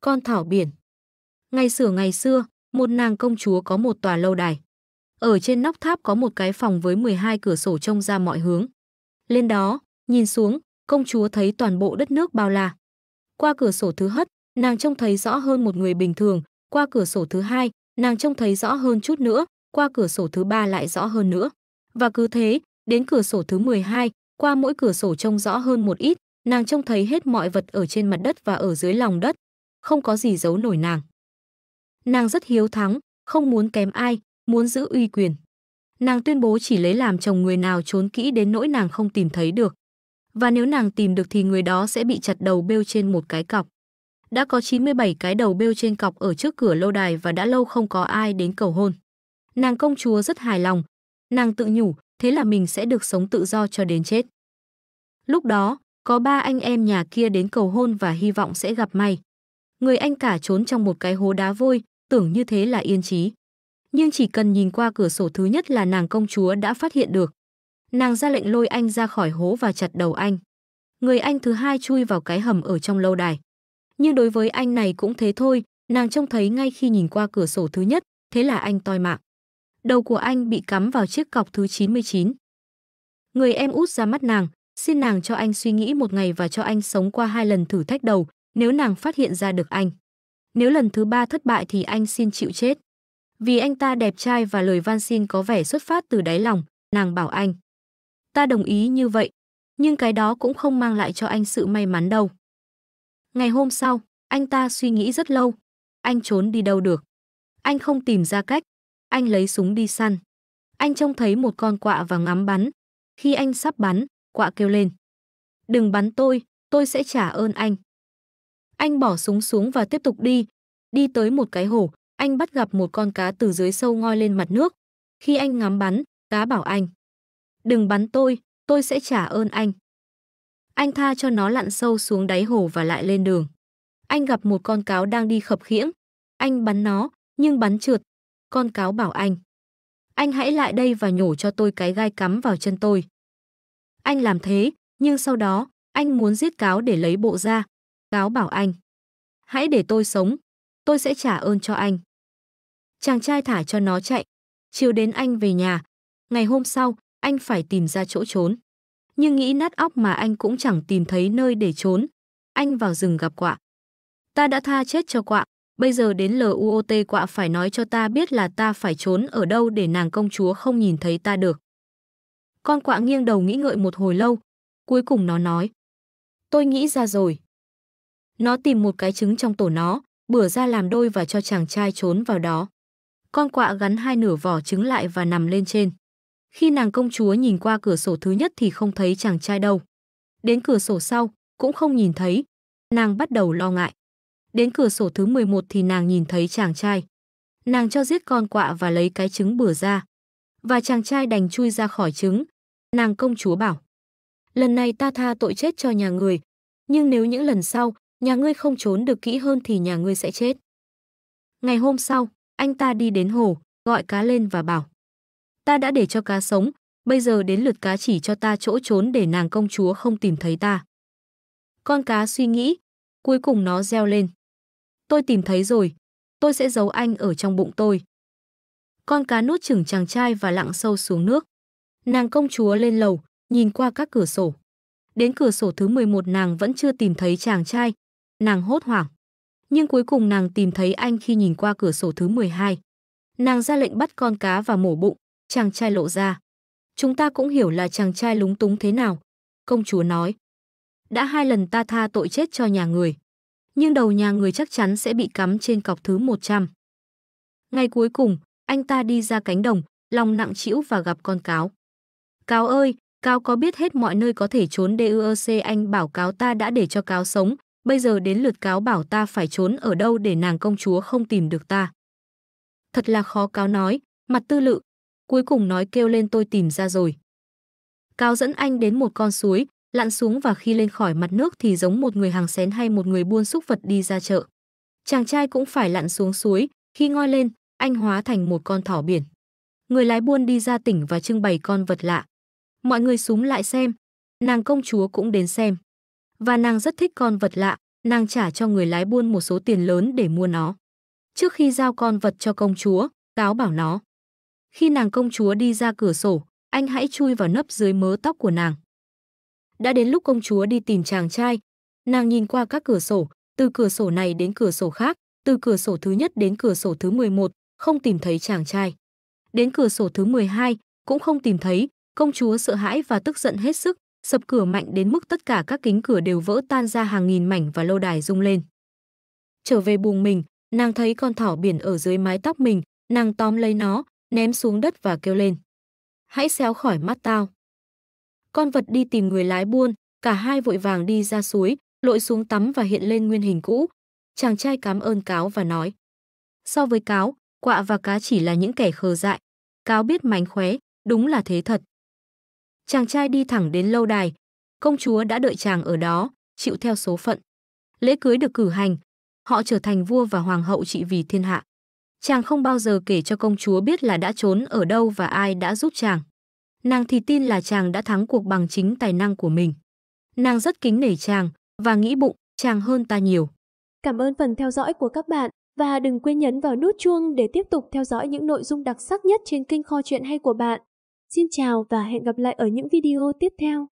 con thảo biển. Ngày xưa ngày xưa, một nàng công chúa có một tòa lâu đài. Ở trên nóc tháp có một cái phòng với 12 cửa sổ trông ra mọi hướng. Lên đó, nhìn xuống, công chúa thấy toàn bộ đất nước bao la. Qua cửa sổ thứ hất, nàng trông thấy rõ hơn một người bình thường, qua cửa sổ thứ hai, nàng trông thấy rõ hơn chút nữa, qua cửa sổ thứ ba lại rõ hơn nữa. Và cứ thế, đến cửa sổ thứ 12, qua mỗi cửa sổ trông rõ hơn một ít, nàng trông thấy hết mọi vật ở trên mặt đất và ở dưới lòng đất, không có gì giấu nổi nàng. Nàng rất hiếu thắng, không muốn kém ai, muốn giữ uy quyền. Nàng tuyên bố chỉ lấy làm chồng người nào trốn kỹ đến nỗi nàng không tìm thấy được. Và nếu nàng tìm được thì người đó sẽ bị chặt đầu bêu trên một cái cọc. Đã có 97 cái đầu bêu trên cọc ở trước cửa lâu đài và đã lâu không có ai đến cầu hôn. Nàng công chúa rất hài lòng. Nàng tự nhủ, thế là mình sẽ được sống tự do cho đến chết. Lúc đó, có ba anh em nhà kia đến cầu hôn và hy vọng sẽ gặp may người anh cả trốn trong một cái hố đá vôi, tưởng như thế là yên trí. Nhưng chỉ cần nhìn qua cửa sổ thứ nhất là nàng công chúa đã phát hiện được. Nàng ra lệnh lôi anh ra khỏi hố và chặt đầu anh. Người anh thứ hai chui vào cái hầm ở trong lâu đài. Nhưng đối với anh này cũng thế thôi, nàng trông thấy ngay khi nhìn qua cửa sổ thứ nhất, thế là anh toi mạng. Đầu của anh bị cắm vào chiếc cọc thứ 99. Người em út ra mắt nàng, xin nàng cho anh suy nghĩ một ngày và cho anh sống qua hai lần thử thách đầu, nếu nàng phát hiện ra được anh. Nếu lần thứ ba thất bại thì anh xin chịu chết. Vì anh ta đẹp trai và lời van xin có vẻ xuất phát từ đáy lòng, nàng bảo anh. Ta đồng ý như vậy, nhưng cái đó cũng không mang lại cho anh sự may mắn đâu. Ngày hôm sau, anh ta suy nghĩ rất lâu. Anh trốn đi đâu được. Anh không tìm ra cách. Anh lấy súng đi săn. Anh trông thấy một con quạ và ngắm bắn. Khi anh sắp bắn, quạ kêu lên. Đừng bắn tôi, tôi sẽ trả ơn anh. Anh bỏ súng xuống và tiếp tục đi. Đi tới một cái hồ, anh bắt gặp một con cá từ dưới sâu ngoi lên mặt nước. Khi anh ngắm bắn, cá bảo anh. Đừng bắn tôi, tôi sẽ trả ơn anh. Anh tha cho nó lặn sâu xuống đáy hồ và lại lên đường. Anh gặp một con cáo đang đi khập khiễng. Anh bắn nó, nhưng bắn trượt. Con cáo bảo anh. Anh hãy lại đây và nhổ cho tôi cái gai cắm vào chân tôi. Anh làm thế, nhưng sau đó, anh muốn giết cáo để lấy bộ ra. Cáo bảo anh. Hãy để tôi sống. Tôi sẽ trả ơn cho anh. Chàng trai thả cho nó chạy. Chiều đến anh về nhà. Ngày hôm sau, anh phải tìm ra chỗ trốn. Nhưng nghĩ nát óc mà anh cũng chẳng tìm thấy nơi để trốn. Anh vào rừng gặp quạ. Ta đã tha chết cho quạ. Bây giờ đến t quạ phải nói cho ta biết là ta phải trốn ở đâu để nàng công chúa không nhìn thấy ta được. Con quạ nghiêng đầu nghĩ ngợi một hồi lâu. Cuối cùng nó nói. Tôi nghĩ ra rồi. Nó tìm một cái trứng trong tổ nó, bửa ra làm đôi và cho chàng trai trốn vào đó. Con quạ gắn hai nửa vỏ trứng lại và nằm lên trên. Khi nàng công chúa nhìn qua cửa sổ thứ nhất thì không thấy chàng trai đâu. Đến cửa sổ sau, cũng không nhìn thấy. Nàng bắt đầu lo ngại. Đến cửa sổ thứ 11 thì nàng nhìn thấy chàng trai. Nàng cho giết con quạ và lấy cái trứng bừa ra. Và chàng trai đành chui ra khỏi trứng. Nàng công chúa bảo. Lần này ta tha tội chết cho nhà người. Nhưng nếu những lần sau, nhà ngươi không trốn được kỹ hơn thì nhà ngươi sẽ chết. Ngày hôm sau, anh ta đi đến hồ, gọi cá lên và bảo. Ta đã để cho cá sống, bây giờ đến lượt cá chỉ cho ta chỗ trốn để nàng công chúa không tìm thấy ta. Con cá suy nghĩ, cuối cùng nó reo lên. Tôi tìm thấy rồi, tôi sẽ giấu anh ở trong bụng tôi. Con cá nuốt chửng chàng trai và lặn sâu xuống nước. Nàng công chúa lên lầu, nhìn qua các cửa sổ. Đến cửa sổ thứ 11 nàng vẫn chưa tìm thấy chàng trai, Nàng hốt hoảng. Nhưng cuối cùng nàng tìm thấy anh khi nhìn qua cửa sổ thứ 12. Nàng ra lệnh bắt con cá và mổ bụng, chàng trai lộ ra. Chúng ta cũng hiểu là chàng trai lúng túng thế nào. Công chúa nói. Đã hai lần ta tha tội chết cho nhà người. Nhưng đầu nhà người chắc chắn sẽ bị cắm trên cọc thứ 100. Ngày cuối cùng, anh ta đi ra cánh đồng, lòng nặng trĩu và gặp con cáo. Cáo ơi, cáo có biết hết mọi nơi có thể trốn DUC anh bảo cáo ta đã để cho cáo sống, bây giờ đến lượt cáo bảo ta phải trốn ở đâu để nàng công chúa không tìm được ta. Thật là khó cáo nói, mặt tư lự, cuối cùng nói kêu lên tôi tìm ra rồi. Cáo dẫn anh đến một con suối, lặn xuống và khi lên khỏi mặt nước thì giống một người hàng xén hay một người buôn xúc vật đi ra chợ. Chàng trai cũng phải lặn xuống suối, khi ngoi lên, anh hóa thành một con thỏ biển. Người lái buôn đi ra tỉnh và trưng bày con vật lạ. Mọi người súng lại xem, nàng công chúa cũng đến xem và nàng rất thích con vật lạ, nàng trả cho người lái buôn một số tiền lớn để mua nó. Trước khi giao con vật cho công chúa, cáo bảo nó. Khi nàng công chúa đi ra cửa sổ, anh hãy chui vào nấp dưới mớ tóc của nàng. Đã đến lúc công chúa đi tìm chàng trai, nàng nhìn qua các cửa sổ, từ cửa sổ này đến cửa sổ khác, từ cửa sổ thứ nhất đến cửa sổ thứ 11, không tìm thấy chàng trai. Đến cửa sổ thứ 12, cũng không tìm thấy, công chúa sợ hãi và tức giận hết sức, sập cửa mạnh đến mức tất cả các kính cửa đều vỡ tan ra hàng nghìn mảnh và lâu đài rung lên. Trở về buồng mình, nàng thấy con thỏ biển ở dưới mái tóc mình, nàng tóm lấy nó, ném xuống đất và kêu lên. Hãy xéo khỏi mắt tao. Con vật đi tìm người lái buôn, cả hai vội vàng đi ra suối, lội xuống tắm và hiện lên nguyên hình cũ. Chàng trai cảm ơn cáo và nói. So với cáo, quạ và cá chỉ là những kẻ khờ dại. Cáo biết mánh khóe, đúng là thế thật. Chàng trai đi thẳng đến lâu đài, công chúa đã đợi chàng ở đó, chịu theo số phận. Lễ cưới được cử hành, họ trở thành vua và hoàng hậu trị vì thiên hạ. Chàng không bao giờ kể cho công chúa biết là đã trốn ở đâu và ai đã giúp chàng. Nàng thì tin là chàng đã thắng cuộc bằng chính tài năng của mình. Nàng rất kính nể chàng và nghĩ bụng chàng hơn ta nhiều. Cảm ơn phần theo dõi của các bạn và đừng quên nhấn vào nút chuông để tiếp tục theo dõi những nội dung đặc sắc nhất trên kênh kho chuyện hay của bạn. Xin chào và hẹn gặp lại ở những video tiếp theo.